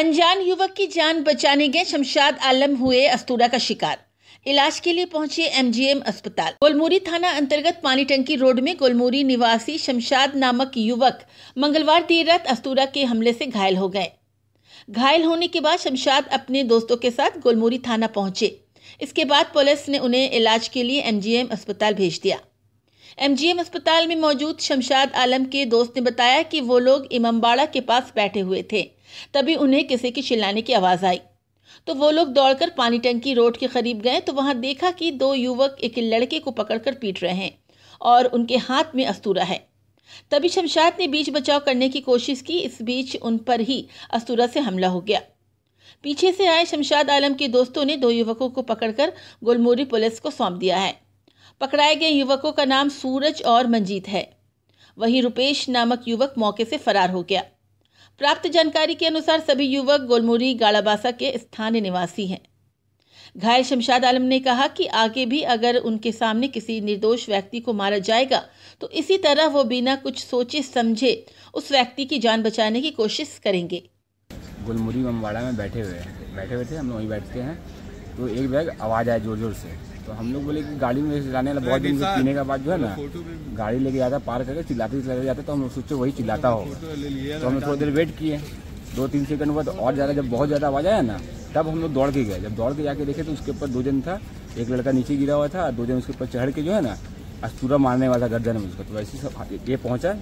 अनजान युवक की जान बचाने गए शमशाद आलम हुए अस्तूरा का शिकार इलाज के लिए पहुंचे एमजीएम अस्पताल गोलमोरी थाना अंतर्गत पानी टंकी रोड में गोलमोरी निवासी शमशाद नामक युवक मंगलवार देर रात अस्तूरा के हमले से घायल हो गए घायल होने के बाद शमशाद अपने दोस्तों के साथ गोलमोरी थाना पहुंचे इसके बाद पुलिस ने उन्हें इलाज के लिए एमजीएम अस्पताल भेज दिया एमजीएम अस्पताल में मौजूद शमशाद आलम के दोस्त ने बताया कि वो लोग इमामबाड़ा के पास बैठे हुए थे तभी उन्हें किसी की चिल्लाने की आवाज़ आई तो वो लोग दौड़कर पानी टंकी रोड के करीब गए तो वहां देखा कि दो युवक एक लड़के को पकड़कर पीट रहे हैं और उनके हाथ में अस्तूरा है तभी शमशाद ने बीच बचाव करने की कोशिश की इस बीच उन पर ही अस्तूरा से हमला हो गया पीछे से आए शमशाद आलम के दोस्तों ने दो युवकों को पकड़कर गुलमोरी पुलिस को सौंप दिया है पकड़ाए गए युवकों का नाम सूरज और मंजीत है वहीं रुपेश नामक युवक मौके से फरार हो गया प्राप्त जानकारी के अनुसार सभी युवक गोलमुरी गाड़ाबासा के स्थानीय निवासी हैं घायल शमशाद आलम ने कहा कि आगे भी अगर उनके सामने किसी निर्दोष व्यक्ति को मारा जाएगा तो इसी तरह वो बिना कुछ सोचे समझे उस व्यक्ति की जान बचाने की कोशिश करेंगे गुलमुरी बमवाड़ा में बैठे हुए हैं बैठे हुए थे हम वहीं बैठते हैं तो एक बैग आवाज़ आए ज़ोर ज़ोर से तो हम लोग बोले कि गाड़ी में जाने वाला बहुत दिन पीने का बाद जो है ना गाड़ी लेके जाता पार करके चिल्लाते चिल्लाते जाते तो हम सोचे वही चिल्लाता हो तो हमने थोड़ी देर वेट किए दो तीन सेकंड बाद तो और ज़्यादा जब बहुत ज़्यादा आवाज़ आया ना तब हम लोग दौड़ के गए जब दौड़ के जाके देखे तो उसके ऊपर दो जन था एक लड़का नीचे गिरा हुआ था दो जन उसके ऊपर चढ़ के जो है ना अस्तूरा मारने वाला था गर्दन में उसका तो वैसे सब हाँ, ये पहुँचा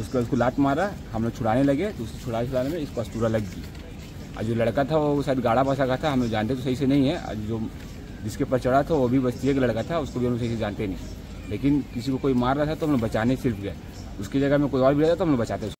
उसके उसको लात मारा हम लोग छुड़ाने लगे तो उसको छुड़ा छुड़ाने में इसको अस्तूरा लग गई और जो लड़का था वो शायद गाढ़ा पसा का था हम लोग जानते तो सही से नहीं है जो जिसके ऊपर चढ़ा था वो भी बस एक लड़का था उसको भी हम सही जानते नहीं लेकिन किसी को कोई मार रहा था तो हम बचाने सिर्फ गए उसकी जगह में कोई और भी रहता तो हम बचाते